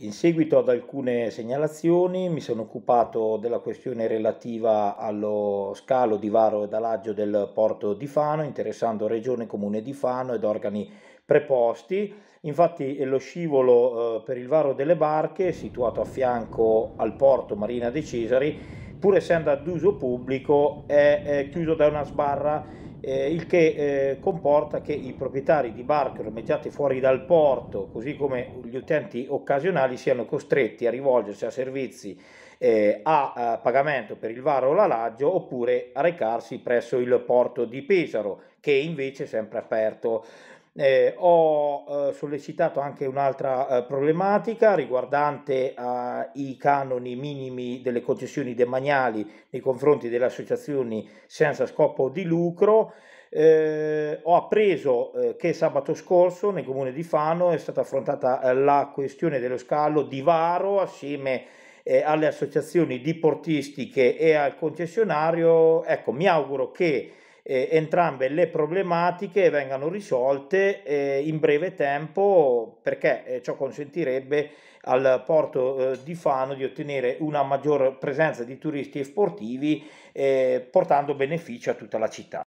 In seguito ad alcune segnalazioni mi sono occupato della questione relativa allo scalo di varo ed alaggio del porto di Fano, interessando Regione Comune di Fano ed organi preposti. Infatti lo scivolo eh, per il varo delle barche, situato a fianco al porto Marina dei Cesari, pur essendo ad uso pubblico, è, è chiuso da una sbarra eh, il che eh, comporta che i proprietari di barche ormeggiate fuori dal porto, così come gli utenti occasionali, siano costretti a rivolgersi a servizi eh, a, a, pagamento per il varo o l'alaggio oppure a recarsi presso il porto di Pesaro, che invece è sempre aperto. Eh, ho eh, sollecitato anche un'altra eh, problematica riguardante eh, i canoni minimi delle concessioni demaniali nei confronti delle associazioni senza scopo di lucro. Eh, ho appreso eh, che sabato scorso nel comune di Fano è stata affrontata la questione dello scalo di Varo assieme alle associazioni diportistiche e al concessionario. Ecco, mi auguro che eh, entrambe le problematiche vengano risolte eh, in breve tempo perché eh, ciò consentirebbe al porto eh, di Fano di ottenere una maggior presenza di turisti e sportivi eh, portando beneficio a tutta la città.